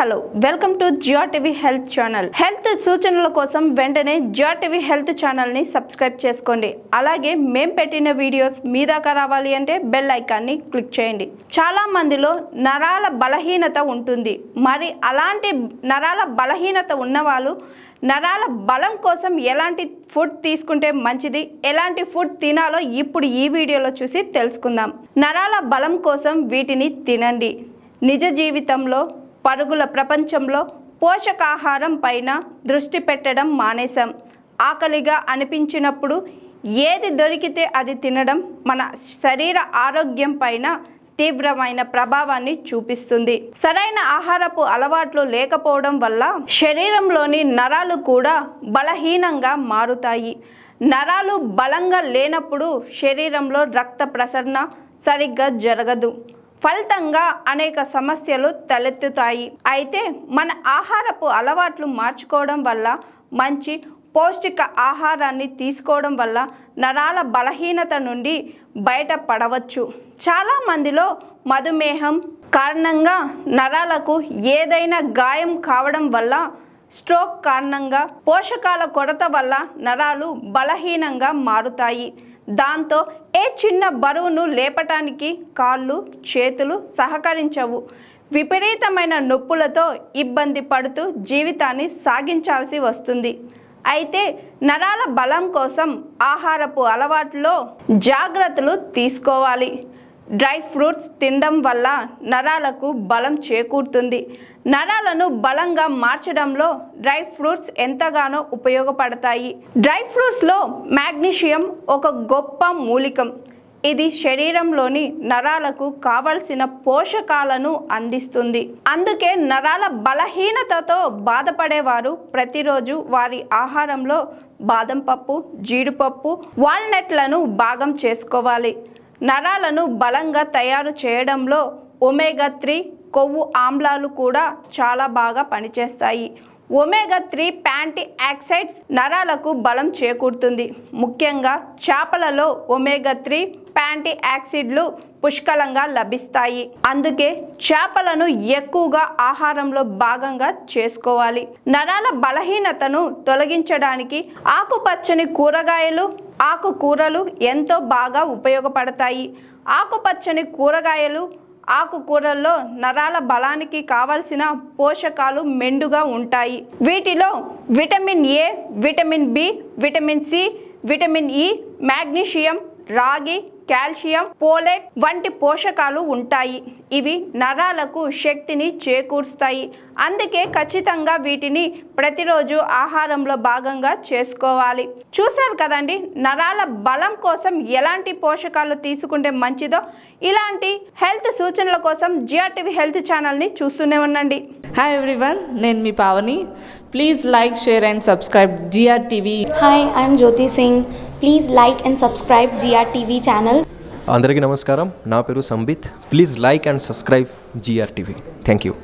hello welcome to Jio TV health channel health సూచనల కోసం వెంటనే జియో టీవీ హెల్త్ ఛానల్ని సబ్స్క్రైబ్ చేసుకోండి అలాగే మేం పెట్టిన వీడియోస్ మీ దాకా రావాలి అంటే బెల్ ఐకాన్ని క్లిక్ చేయండి చాలా మందిలో నరాల బలహీనత ఉంటుంది మరి అలాంటి నరాల బలహీనత ఉన్నవాళ్ళు నరాల బలం కోసం ఎలాంటి ఫుడ్ తీసుకుంటే మంచిది ఎలాంటి ఫుడ్ తినాలో ఇప్పుడు ఈ వీడియోలో చూసి తెలుసుకుందాం నరాల బలం కోసం వీటిని తినండి నిజ జీవితంలో పరుగుల ప్రపంచంలో పోషకాహారం పైన దృష్టి పెట్టడం మానేశాం ఆకలిగా అనిపించినప్పుడు ఏది దొరికితే అది తినడం మన శరీర ఆరోగ్యం పైన తీవ్రమైన ప్రభావాన్ని చూపిస్తుంది సరైన ఆహారపు అలవాట్లు లేకపోవడం వల్ల శరీరంలోని నరాలు కూడా బలహీనంగా మారుతాయి నరాలు బలంగా లేనప్పుడు శరీరంలో రక్త ప్రసరణ సరిగ్గా జరగదు ఫలితంగా అనేక సమస్యలు తలెత్తుతాయి అయితే మన ఆహారపు అలవాట్లు మార్చుకోవడం వల్ల మంచి పౌష్టిక ఆహారాన్ని తీసుకోవడం వల్ల నరాల బలహీనత నుండి బయటపడవచ్చు చాలామందిలో మధుమేహం కారణంగా నరాలకు ఏదైనా గాయం కావడం వల్ల స్ట్రోక్ కారణంగా పోషకాల కొరత వల్ల నరాలు బలహీనంగా మారుతాయి దాంతో ఏ చిన్న బరువును లేపటానికి కాళ్ళు చేతులు సహకరించవు విపరీతమైన నొప్పులతో ఇబ్బంది పడుతూ జీవితాన్ని సాగించాల్సి వస్తుంది అయితే నరాల బలం కోసం ఆహారపు అలవాట్లో జాగ్రత్తలు తీసుకోవాలి డ్రై ఫ్రూట్స్ తినడం వల్ల నరాలకు బలం చేకూరుతుంది నరాలను బలంగా మార్చడంలో డ్రై ఫ్రూట్స్ ఎంతగానో ఉపయోగపడతాయి డ్రై ఫ్రూట్స్లో మ్యాగ్నీషియం ఒక గొప్ప మూలికం ఇది శరీరంలోని నరాలకు కావలసిన పోషకాలను అందిస్తుంది అందుకే నరాల బలహీనతతో బాధపడేవారు ప్రతిరోజు వారి ఆహారంలో బాదం పప్పు జీడిపప్పు వాల్నట్లను భాగం చేసుకోవాలి నరాలను బలంగా తయారు చేయడంలో ఒమేగా త్రీ కొవ్వు ఆమ్లాలు కూడా చాలా బాగా పనిచేస్తాయి ఒమేగా త్రీ ప్యాంటీ యాక్సైడ్స్ నరాలకు బలం చేకూరుతుంది ముఖ్యంగా చేపలలో ఒమేగా త్రీ ప్యాంటీ యాక్సిడ్లు పుష్కలంగా లభిస్తాయి అందుకే చేపలను ఎక్కువగా ఆహారంలో భాగంగా చేసుకోవాలి నరాల బలహీనతను తొలగించడానికి ఆకుపచ్చని కూరగాయలు ఆకుకూరలు ఎంతో బాగా ఉపయోగపడతాయి ఆకుపచ్చని కూరగాయలు ఆకుకూరల్లో నరాల బలానికి కావలసిన పోషకాలు మెండుగా ఉంటాయి వీటిలో vitamin A vitamin B vitamin C vitamin E magnesium రాగి కాల్షియం పోలేట్ వంటి పోషకాలు ఉంటాయి ఇవి నరాలకు శక్తిని చేకూరుస్తాయి అందుకే ఖచ్చితంగా వీటిని ప్రతిరోజు ఆహారంలో భాగంగా చేసుకోవాలి చూసారు కదండి నరాల బలం కోసం ఎలాంటి పోషకాలు తీసుకుంటే మంచిదో ఇలాంటి హెల్త్ సూచనల కోసం జిఆర్టీవీ హెల్త్ ఛానల్ని చూస్తూనే ఉండండి హాయ్ ఎవ్రీవన్ నేను మీ Pavani please like share and subscribe GRTV hi I'm Jyoti Singh please like and subscribe GR TV channel అందరికీ నమస్కారం నా పేరు Sambit please like and subscribe GR TV thank you